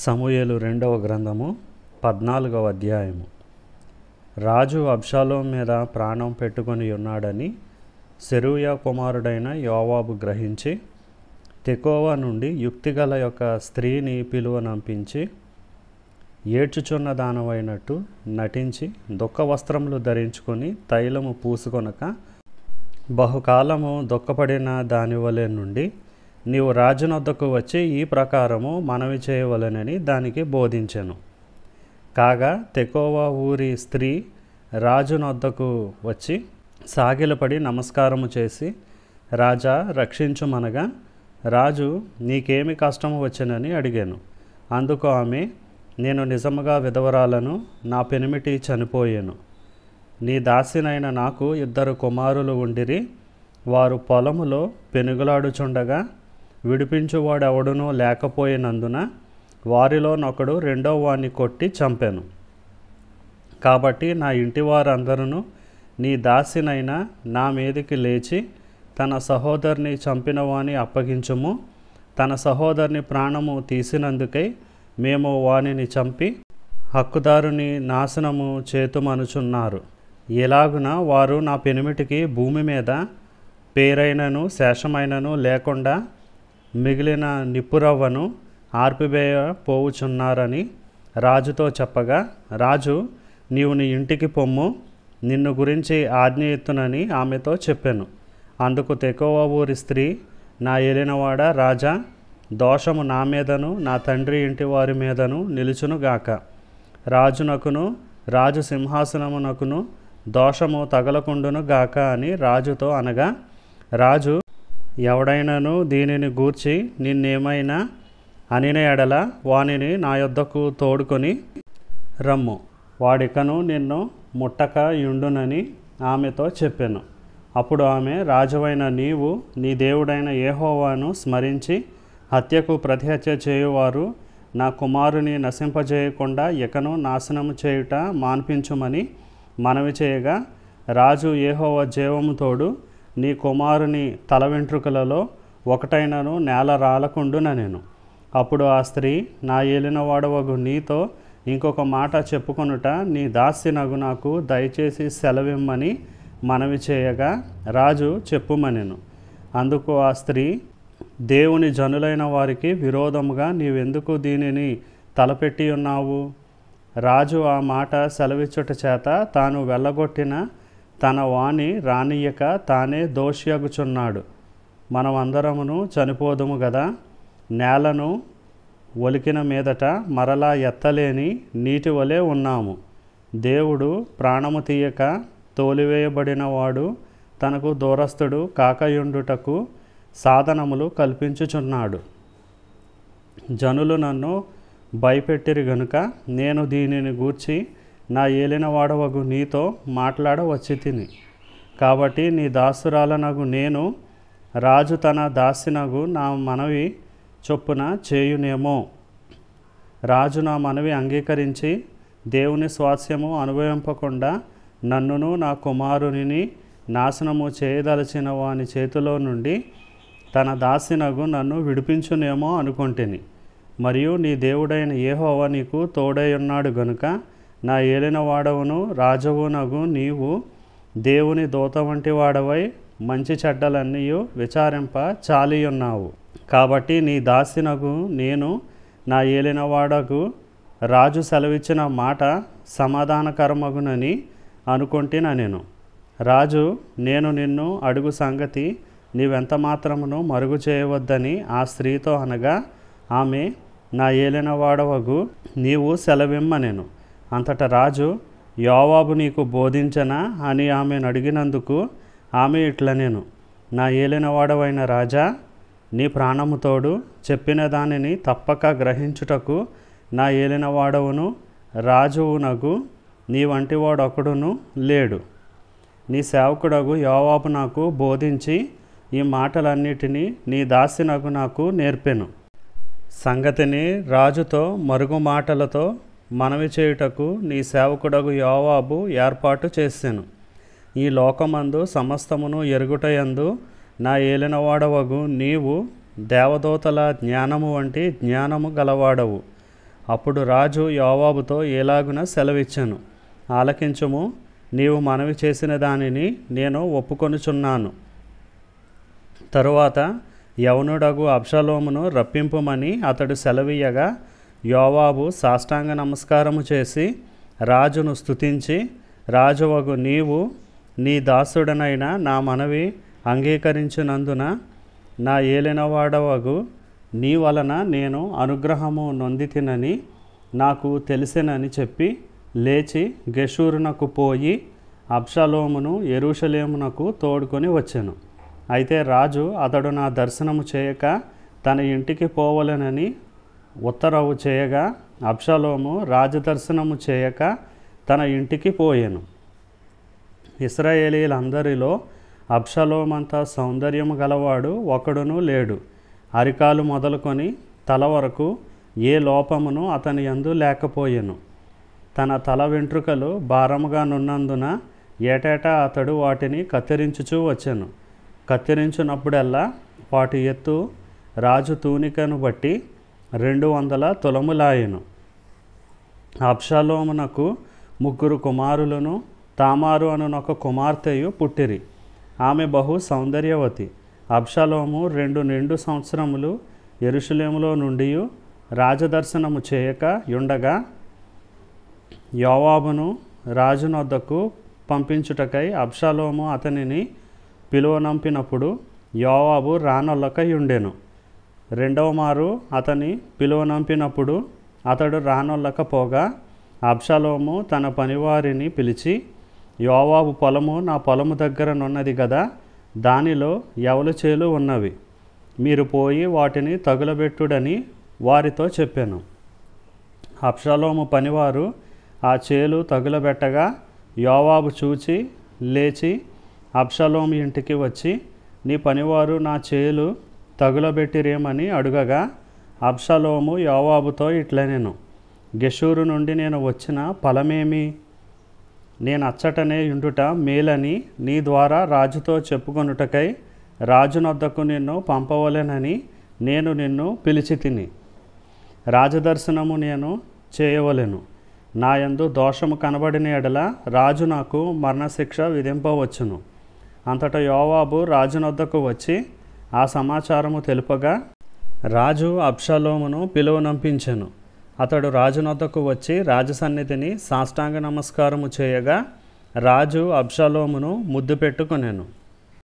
సమూయేలు రెండవ గ్రంథము పద్నాలుగవ అధ్యాయము రాజు అబ్షాలో మీద ప్రాణం పెట్టుకొని ఉన్నాడని శరూయ కుమారుడైన యోవాబు గ్రహించి తెకోవా నుండి యుక్తిగల యొక్క స్త్రీని పిలువనంపించి ఏడ్చుచున్న దానమైనట్టు నటించి దుఃఖ వస్త్రములు ధరించుకొని తైలము పూసుకొనక బహుకాలము దుఃఖపడిన దానివలే నుండి నీవు రాజునొద్దకు వచ్చి ఈ ప్రకారము మనవి చేయవలనని దానికి బోధించాను కాగా తెకోవా ఊరి స్త్రీ రాజునొద్దకు వచ్చి సాగిలపడి నమస్కారము చేసి రాజా రక్షించుమనగా రాజు నీకేమి కష్టము వచ్చనని అడిగాను అందుకు ఆమె నేను నిజముగా విధవరాలను నా పెనిమిటి చనిపోయాను నీ దాసినైన నాకు ఇద్దరు కుమారులు ఉండిరి వారు పొలములో పెనుగులాడుచుండగా ఎవడునో లేకపోయినందున వారిలోనొకడు రెండో వాణ్ణి కొట్టి చంపాను కాబట్టి నా ఇంటి వారందరూ నీ దాసినైనా నా మీదికి లేచి తన సహోదరిని చంపినవాని అప్పగించుము తన సహోదరిని ప్రాణము తీసినందుకై మేము వానిని చంపి హక్కుదారుని నాశనము చేతుమనుచున్నారు ఎలాగున వారు నా పెనిమిటికి భూమి మీద పేరైనను శేషమైనను లేకుండా మిగిలిన నిప్పురవ్వను ఆర్పివేయ పోవుచున్నారని రాజుతో చెప్పగా రాజు నీవు నీ ఇంటికి పొమ్ము నిన్ను గురించి ఆజ్ఞ ఎత్తునని ఆమెతో చెప్పాను అందుకు తెకోవ ఊరి స్త్రీ నా ఏలినవాడ రాజా దోషము నా మీదను నా తండ్రి ఇంటి వారి మీదను నిలుచునుగాక రాజునకును రాజు సింహాసనమునకును దోషము తగలకుండును గాక అని రాజుతో అనగా రాజు ఎవడైనాను దీనిని గూర్చి నిన్నేమైనా అనిన ఎడల వానిని నా యొద్దకు తోడుకొని రమ్ము వాడికను నిన్ను ముట్టక యుండునని ఆమెతో చెప్పాను అప్పుడు ఆమె రాజువైన నీవు నీ దేవుడైన ఏహోవాను స్మరించి హత్యకు ప్రతిహత్య చేయువారు నా కుమారుని నశింపజేయకుండా ఇకను నాశనము చేయుట మాన్పించుమని మనవి చేయగా రాజు ఏహోవ జీవముతోడు తోడు నీ కుమారుని తల వెంట్రుకలలో ఒకటైనను నేల రాలకుండున నేను అప్పుడు ఆ స్త్రీ నా వాడవగు నీతో ఇంకొక మాట చెప్పుకొనుట నీ దాస్య నగు నాకు దయచేసి సెలవిమ్మని మనవి చేయగా రాజు చెప్పుమనెను అందుకు ఆ స్త్రీ దేవుని జనులైన వారికి విరోధముగా నీవెందుకు దీనిని తలపెట్టి ఉన్నావు రాజు ఆ మాట సెలవిచ్చుట చేత తాను వెళ్ళగొట్టిన తన వాణి రానియక తానే దోషియగుచున్నాడు మనమందరమును చనిపోదుము గదా నేలను ఒలికిన మీదట మరలా ఎత్తలేని నీటి వలె ఉన్నాము దేవుడు ప్రాణము తీయక తోలివేయబడినవాడు తనకు దూరస్థుడు కాకయుండుటకు సాధనములు కల్పించుచున్నాడు జనులు నన్ను భయపెట్టిరి గనుక నేను దీనిని గూర్చి నా ఏలిన వాడవగు నీతో మాట్లాడ వచ్చి తిని కాబట్టి నీ దాసురాలనగు నేను రాజు తన దాసినగు నా మనవి చొప్పున చేయునేమో రాజు నా మనవి అంగీకరించి దేవుని స్వాస్యము అనుభవింపకుండా నన్నును నా కుమారునిని నాశనము చేయదలచిన వాని చేతిలో నుండి తన దాసినగు నన్ను విడిపించునేమో అనుకుంటుని మరియు నీ దేవుడైన ఏహోవ నీకు తోడై ఉన్నాడు గనుక నా ఏలిన వాడవును రాజవునగు నీవు దేవుని దూత వంటి వాడవై మంచి చెడ్డలన్నీ విచారింప చాలియున్నావు కాబట్టి నీ దాసినగు నేను నా ఏలినవాడకు రాజు సెలవిచ్చిన మాట సమాధానకరమగునని అనుకుంటున్నా నేను రాజు నేను నిన్ను అడుగు సంగతి నీవెంత మాత్రమును మరుగు చేయవద్దని ఆ స్త్రీతో అనగా ఆమె నా వాడవగు నీవు సెలవిమ్మ నేను అంతట రాజు యోవాబు నీకు బోధించనా అని ఆమెను అడిగినందుకు ఆమె ఇట్లా నేను నా ఏలినవాడవైన రాజా నీ ప్రాణముతోడు చెప్పిన దానిని తప్పక గ్రహించుటకు నా ఏలినవాడవును రాజువునగు నీ వంటివాడొకడును లేడు నీ సేవకుడగు యోవాబు నాకు బోధించి ఈ మాటలన్నిటినీ నీ దాసినగు నాకు నేర్పెను సంగతిని రాజుతో మరుగు మాటలతో మనవి చేయుటకు నీ సేవకుడగు యోవాబు ఏర్పాటు చేశాను ఈ లోకమందు సమస్తమును ఎరుగుటయందు నా ఏలినవాడవగు నీవు దేవదూతల జ్ఞానము వంటి జ్ఞానము గలవాడవు అప్పుడు రాజు యోవాబుతో ఏలాగున సెలవిచ్చాను ఆలకించుము నీవు మనవి చేసిన దానిని నేను ఒప్పుకొనుచున్నాను తరువాత యవనుడగు అబ్షలోమును రప్పింపుమని అతడు సెలవీయగా యోవాబు సాష్టాంగ నమస్కారము చేసి రాజును స్థుతించి రాజువగు నీవు నీ దాసుడనైన నా మనవి అంగీకరించినందున నా ఏలినవాడవగు నీ వలన నేను అనుగ్రహము నొందితినని నాకు తెలిసినని చెప్పి లేచి గెషూరునకు పోయి అబ్షలోమును ఎరుషలేమునకు తోడుకొని వచ్చాను అయితే రాజు అతడు నా దర్శనము చేయక తన ఇంటికి పోవలనని ఉత్తరవు చేయగా అబ్షలోము రాజదర్శనము చేయక తన ఇంటికి పోయాను ఇస్రాయేలీలందరిలో అప్షలోమంత సౌందర్యము గలవాడు ఒకడును లేడు అరికాలు మొదలుకొని తల వరకు ఏ లోపమును అతని యందు లేకపోయెను తన తల వెంట్రుకలు భారముగా నున్నందున ఏటేటా అతడు వాటిని కత్తిరించుచూ వచ్చాను కత్తిరించినప్పుడల్లా వాటి ఎత్తు రాజు తూనికను బట్టి రెండు వందల తొలములాయను అప్షలోమునకు ముగ్గురు కుమారులను తామారు అనునొక కుమార్తెయు పుట్టిరి ఆమె బహు సౌందర్యవతి అబ్షాలోము రెండు నిండు సంవత్సరములు ఎరుషులేములో నుండి రాజదర్శనము చేయక యుండగా యోవాబును రాజునొద్దకు పంపించుటకై అప్షలోము అతనిని పిలువనంపినప్పుడు యోవాబు రానొల్లకయుండెను రెండవ మారు అతని పిలువనంపినప్పుడు అతడు రానొల్లకపోగా అబ్షాలోము తన పనివారిని పిలిచి యోవాబు పొలము నా పొలము దగ్గరనున్నది కదా దానిలో ఎవల చేలు ఉన్నవి మీరు పోయి వాటిని తగులబెట్టుడని వారితో చెప్పాను అప్షలోము పనివారు ఆ చేలు తగులబెట్టగా యోవాబు చూచి లేచి అప్షలోము ఇంటికి వచ్చి నీ పనివారు నా చేలు తగులబెట్టిరేమని అడుగగా అబ్షలోము యోవాబుతో ఇట్లా నేను గెషూరు నుండి నేను వచ్చిన ఫలమేమి నేను అచ్చటనే ఉండుట మేలని నీ ద్వారా రాజుతో చెప్పుకొనుటకై రాజునొద్దకు నిన్ను పంపవలెనని నేను నిన్ను పిలిచి తిని రాజదర్శనము నేను చేయవలెను నాయందు దోషము కనబడిన ఎడల రాజు నాకు మరణశిక్ష విధింపవచ్చును అంతటా యోవాబు రాజునొద్దకు వచ్చి ఆ సమాచారము తెలుపగా రాజు పిలువ పిలువనంపించెను అతడు రాజునొద్దకు వచ్చి రాజసన్నిధిని సాష్టాంగ నమస్కారము చేయగా రాజు అబ్షాలోమును ముద్దు పెట్టుకొనెను